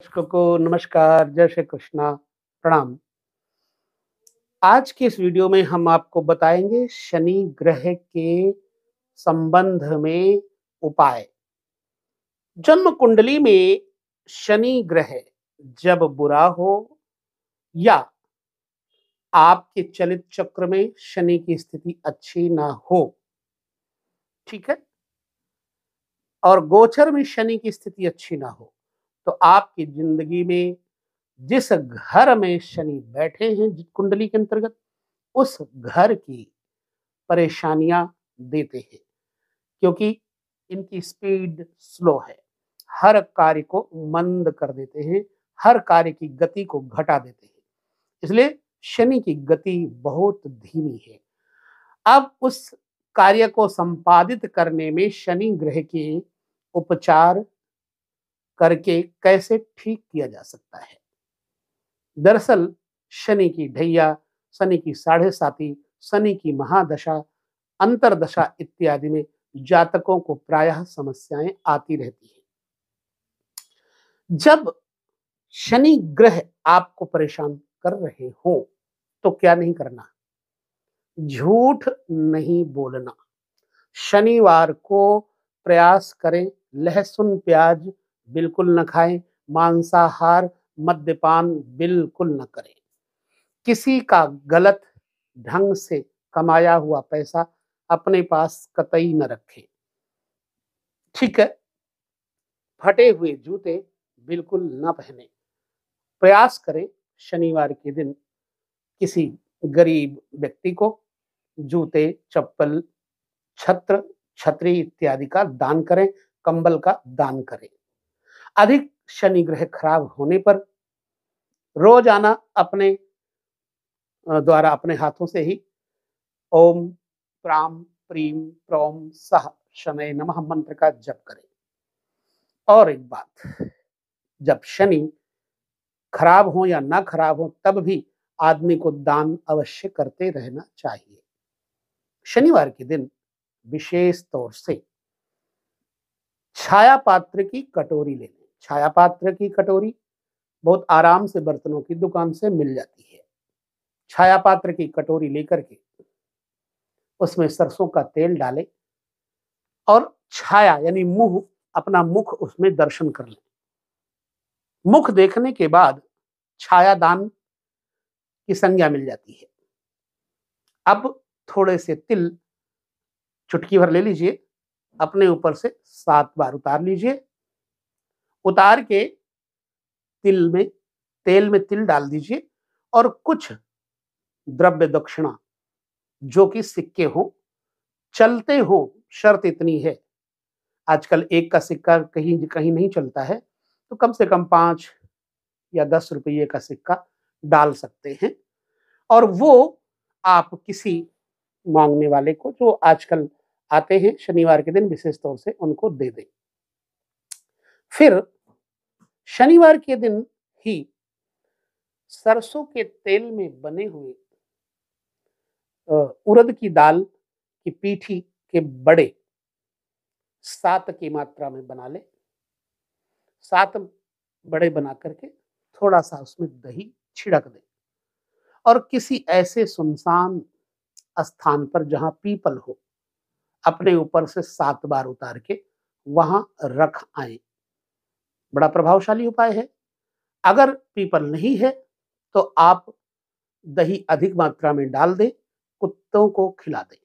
दर्शकों को नमस्कार जय श्री कृष्णा प्रणाम आज के इस वीडियो में हम आपको बताएंगे शनि ग्रह के संबंध में उपाय जन्म कुंडली में शनि ग्रह जब बुरा हो या आपके चलित चक्र में शनि की स्थिति अच्छी ना हो ठीक है और गोचर में शनि की स्थिति अच्छी ना हो तो आपकी जिंदगी में जिस घर में शनि बैठे हैं कुंडली के अंतर्गत उस घर की परेशानियां देते हैं क्योंकि इनकी स्पीड स्लो है हर कार्य को मंद कर देते हैं हर कार्य की गति को घटा देते हैं इसलिए शनि की गति बहुत धीमी है अब उस कार्य को संपादित करने में शनि ग्रह के उपचार करके कैसे ठीक किया जा सकता है दरअसल शनि की ढैया शनि की साढ़े साथी शनि की महादशा अंतरदशा इत्यादि में जातकों को प्रायः समस्याएं आती रहती हैं जब शनि ग्रह आपको परेशान कर रहे हो तो क्या नहीं करना झूठ नहीं बोलना शनिवार को प्रयास करें लहसुन प्याज बिल्कुल न खाएं मांसाहार मद्यपान बिल्कुल न करें किसी का गलत ढंग से कमाया हुआ पैसा अपने पास कतई न रखें ठीक है फटे हुए जूते बिल्कुल न पहने प्रयास करें शनिवार के दिन किसी गरीब व्यक्ति को जूते चप्पल छत्र छतरी इत्यादि का दान करें कंबल का दान करें अधिक शनि ग्रह खराब होने पर रोजाना अपने द्वारा अपने हाथों से ही ओम प्राम प्रीम प्रोम सह शनय नमः मंत्र का जप करें और एक बात जब शनि खराब हो या ना खराब हो तब भी आदमी को दान अवश्य करते रहना चाहिए शनिवार के दिन विशेष तौर से छाया पात्र की कटोरी लेनी छाया पात्र की कटोरी बहुत आराम से बर्तनों की दुकान से मिल जाती है छाया पात्र की कटोरी लेकर के उसमें सरसों का तेल डालें और छाया यानी मुंह अपना मुख उसमें दर्शन कर लें मुख देखने के बाद छाया दान की संज्ञा मिल जाती है अब थोड़े से तिल चुटकी भर ले लीजिए अपने ऊपर से सात बार उतार लीजिए उतार के तिल में तेल में तिल डाल दीजिए और कुछ द्रव्य दक्षिणा जो कि सिक्के हो चलते हो शर्त इतनी है आजकल एक का सिक्का कहीं कहीं नहीं चलता है तो कम से कम पांच या दस रुपये का सिक्का डाल सकते हैं और वो आप किसी मांगने वाले को जो आजकल आते हैं शनिवार के दिन विशेष तौर से उनको दे दें फिर शनिवार के दिन ही सरसों के तेल में बने हुए उरद की दाल की पीठी के बड़े सात की मात्रा में बना ले सात बड़े बना करके थोड़ा सा उसमें दही छिड़क दे और किसी ऐसे सुनसान स्थान पर जहां पीपल हो अपने ऊपर से सात बार उतार के वहां रख आए बड़ा प्रभावशाली उपाय है अगर पीपल नहीं है तो आप दही अधिक मात्रा में डाल दें कुत्तों को खिला दें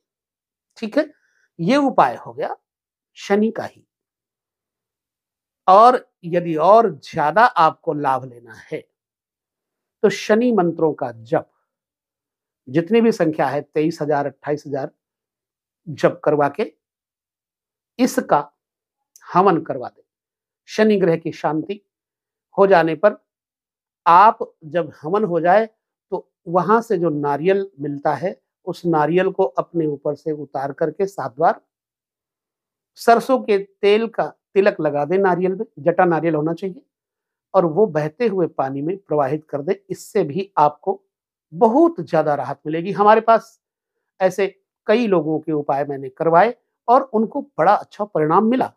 ठीक है ये उपाय हो गया शनि का ही और यदि और ज्यादा आपको लाभ लेना है तो शनि मंत्रों का जप जितनी भी संख्या है तेईस हजार अट्ठाईस हजार जप करवा के इसका हवन करवा दे शनि ग्रह की शांति हो जाने पर आप जब हवन हो जाए तो वहां से जो नारियल मिलता है उस नारियल को अपने ऊपर से उतार करके सात बार सरसों के तेल का तिलक लगा दे नारियल में जटा नारियल होना चाहिए और वो बहते हुए पानी में प्रवाहित कर दे इससे भी आपको बहुत ज़्यादा राहत मिलेगी हमारे पास ऐसे कई लोगों के उपाय मैंने करवाए और उनको बड़ा अच्छा परिणाम मिला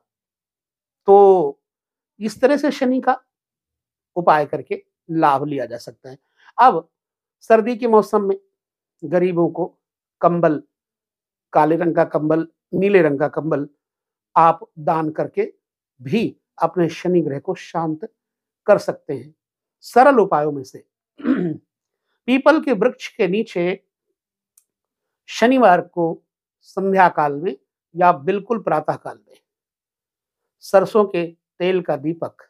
तो इस तरह से शनि का उपाय करके लाभ लिया जा सकता है अब सर्दी के मौसम में गरीबों को कंबल काले रंग का कंबल नीले रंग का कंबल आप दान करके भी अपने शनि ग्रह को शांत कर सकते हैं सरल उपायों में से पीपल के वृक्ष के नीचे शनिवार को संध्या काल में या बिल्कुल प्रातः काल में सरसों के तेल का दीपक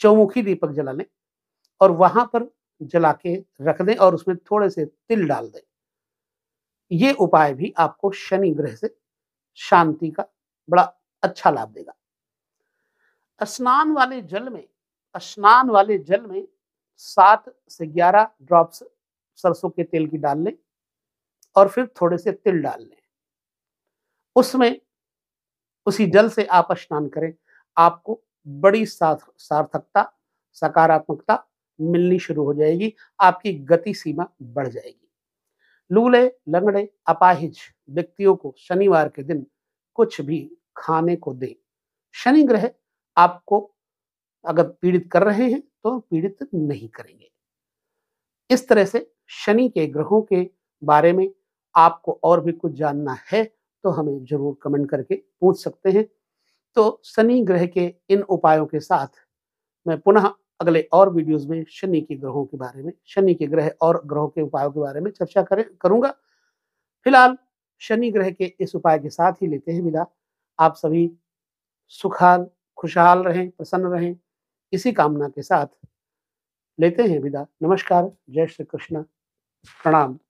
चौमुखी दीपक जला लें और वहां पर जला के रख दें और उसमें थोड़े से तिल डाल दें ये उपाय भी आपको शनि ग्रह से शांति का बड़ा अच्छा लाभ देगा स्नान वाले जल में स्नान वाले जल में सात से ग्यारह ड्रॉप्स सरसों के तेल की डाल लें और फिर थोड़े से तिल डाल लें उसमें उसी जल से आप स्नान करें आपको बड़ी सार्थकता सकारात्मकता मिलनी शुरू हो जाएगी आपकी गति सीमा बढ़ जाएगी लूले लंगड़े अपाहिज व्यक्तियों को शनिवार के दिन कुछ भी खाने को दें शनि ग्रह आपको अगर पीड़ित कर रहे हैं तो पीड़ित नहीं करेंगे इस तरह से शनि के ग्रहों के बारे में आपको और भी कुछ जानना है तो हमें जरूर कमेंट करके पूछ सकते हैं तो शनि ग्रह के इन उपायों के साथ मैं पुनः अगले और वीडियोस में शनि के ग्रहों के बारे में शनि के ग्रह और ग्रहों के उपायों के बारे में चर्चा करें करूंगा फिलहाल शनि ग्रह के इस उपाय के साथ ही लेते हैं विदा आप सभी सुखाल खुशहाल रहें प्रसन्न रहें इसी कामना के साथ लेते हैं विदा नमस्कार जय श्री कृष्ण प्रणाम